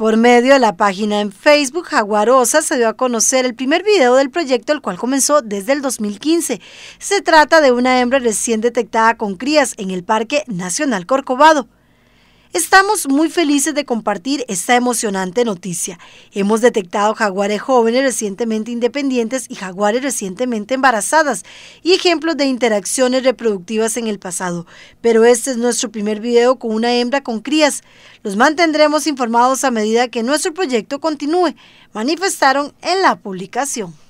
Por medio de la página en Facebook, Jaguarosa se dio a conocer el primer video del proyecto, el cual comenzó desde el 2015. Se trata de una hembra recién detectada con crías en el Parque Nacional Corcovado. Estamos muy felices de compartir esta emocionante noticia. Hemos detectado jaguares jóvenes recientemente independientes y jaguares recientemente embarazadas y ejemplos de interacciones reproductivas en el pasado. Pero este es nuestro primer video con una hembra con crías. Los mantendremos informados a medida que nuestro proyecto continúe, manifestaron en la publicación.